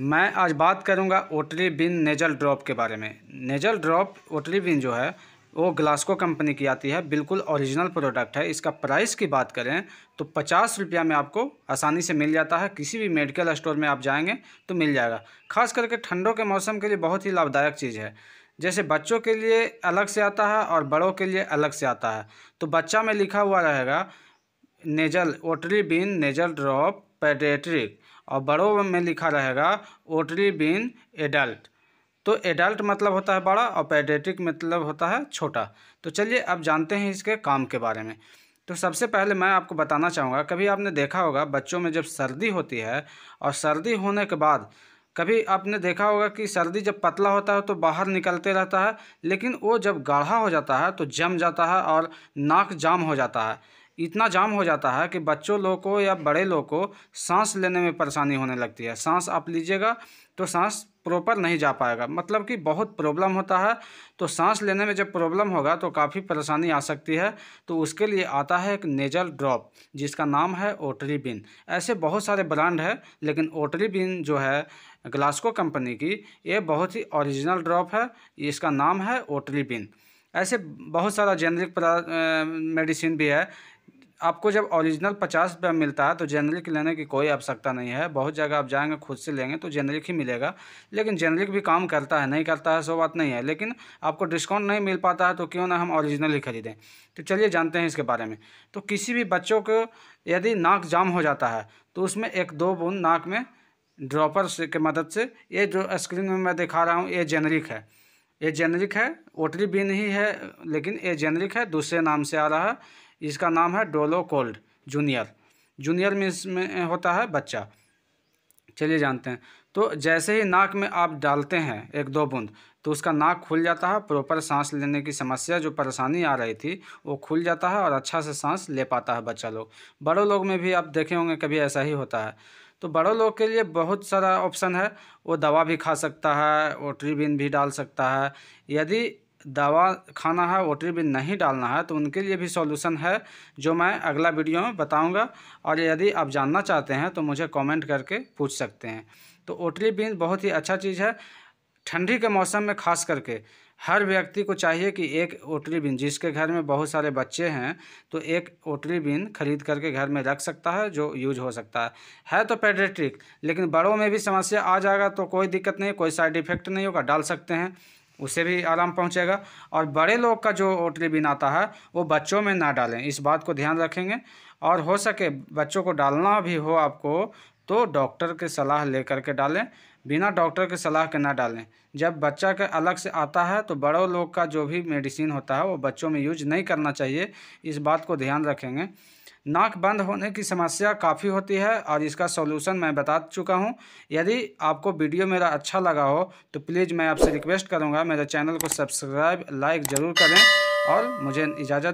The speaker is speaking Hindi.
मैं आज बात करूंगा ओटली बिन नेजल ड्रॉप के बारे में नेजल ड्रॉप ओटली बिन जो है वो ग्लास्को कंपनी की आती है बिल्कुल ओरिजिनल प्रोडक्ट है इसका प्राइस की बात करें तो पचास रुपया में आपको आसानी से मिल जाता है किसी भी मेडिकल स्टोर में आप जाएंगे तो मिल जाएगा खास करके ठंडों के मौसम के लिए बहुत ही लाभदायक चीज़ है जैसे बच्चों के लिए अलग से आता है और बड़ों के लिए अलग से आता है तो बच्चा में लिखा हुआ रहेगा nasal Otrivin nasal drop pediatric और बड़ों में लिखा रहेगा ओटरी बीन एडल्ट तो एडल्ट मतलब होता है बड़ा और पेडेट्रिक मतलब होता है छोटा तो चलिए अब जानते हैं इसके काम के बारे में तो सबसे पहले मैं आपको बताना चाहूँगा कभी आपने देखा होगा बच्चों में जब सर्दी होती है और सर्दी होने के बाद कभी आपने देखा होगा कि सर्दी जब पतला होता है तो बाहर निकलते रहता है लेकिन वो जब गाढ़ा हो जाता है तो जम जाता है और नाक जाम हो जाता है इतना जाम हो जाता है कि बच्चों लोग को या बड़े लोग को सांस लेने में परेशानी होने लगती है सांस आप लीजिएगा तो सांस प्रॉपर नहीं जा पाएगा मतलब कि बहुत प्रॉब्लम होता है तो सांस लेने में जब प्रॉब्लम होगा तो काफ़ी परेशानी आ सकती है तो उसके लिए आता है एक नेजल ड्रॉप जिसका नाम है ओटरी बिन ऐसे बहुत सारे ब्रांड है लेकिन ओटरी बिन जो है ग्लास्को कंपनी की ये बहुत ही ओरिजिनल ड्रॉप है इसका नाम है ओटरी बिन ऐसे बहुत सारा जेनरिक मेडिसिन भी है आपको जब ओरिजिनल पचास रुपये मिलता है तो जेनरिक लेने की कोई आवश्यकता नहीं है बहुत जगह आप जाएंगे खुद से लेंगे तो जेनरिक ही मिलेगा लेकिन जेनरिक भी काम करता है नहीं करता है सो बात नहीं है लेकिन आपको डिस्काउंट नहीं मिल पाता है तो क्यों ना हम ओरिजिनल ही खरीदें तो चलिए जानते हैं इसके बारे में तो किसी भी बच्चों को यदि नाक जाम हो जाता है तो उसमें एक दो बूंद नाक में ड्रॉपर के मदद से ये जो स्क्रीन में मैं दिखा रहा हूँ ये जेनरिक है ये जेनरिक है ओटरी बिन ही है लेकिन ये जेनरिक है दूसरे नाम से आ रहा है इसका नाम है Dolo cold junior junior means में होता है बच्चा चलिए जानते हैं तो जैसे ही नाक में आप डालते हैं एक दो बूंद तो उसका नाक खुल जाता है प्रॉपर सांस लेने की समस्या जो परेशानी आ रही थी वो खुल जाता है और अच्छा से सांस ले पाता है बच्चा लोग बड़ों लोग में भी आप देखे होंगे कभी ऐसा ही होता है तो बड़ों लोग के लिए बहुत सारा ऑप्शन है वो दवा भी खा सकता है वो ट्रीबिन भी डाल सकता है यदि दवा खाना है वोटरी भी नहीं डालना है तो उनके लिए भी सॉल्यूशन है जो मैं अगला वीडियो में बताऊंगा और यदि आप जानना चाहते हैं तो मुझे कमेंट करके पूछ सकते हैं तो ओटली बीन बहुत ही अच्छा चीज़ है ठंडी के मौसम में खास करके हर व्यक्ति को चाहिए कि एक ओटली बीन जिसके घर में बहुत सारे बच्चे हैं तो एक ओटली बीन खरीद करके घर में रख सकता है जो यूज हो सकता है है तो पेडेट्रिक लेकिन बड़ों में भी समस्या आ जाएगा तो कोई दिक्कत नहीं कोई साइड इफेक्ट नहीं होगा डाल सकते हैं उसे भी आराम पहुंचेगा और बड़े लोग का जो ओटरीबिन आता है वो बच्चों में ना डालें इस बात को ध्यान रखेंगे और हो सके बच्चों को डालना भी हो आपको तो डॉक्टर की सलाह लेकर के डालें बिना डॉक्टर के सलाह के ना डालें जब बच्चा के अलग से आता है तो बड़ों लोग का जो भी मेडिसिन होता है वो बच्चों में यूज नहीं करना चाहिए इस बात को ध्यान रखेंगे नाक बंद होने की समस्या काफ़ी होती है और इसका सॉल्यूशन मैं बता चुका हूं यदि आपको वीडियो मेरा अच्छा लगा हो तो प्लीज़ मैं आपसे रिक्वेस्ट करूंगा मेरे चैनल को सब्सक्राइब लाइक ज़रूर करें और मुझे इजाज़त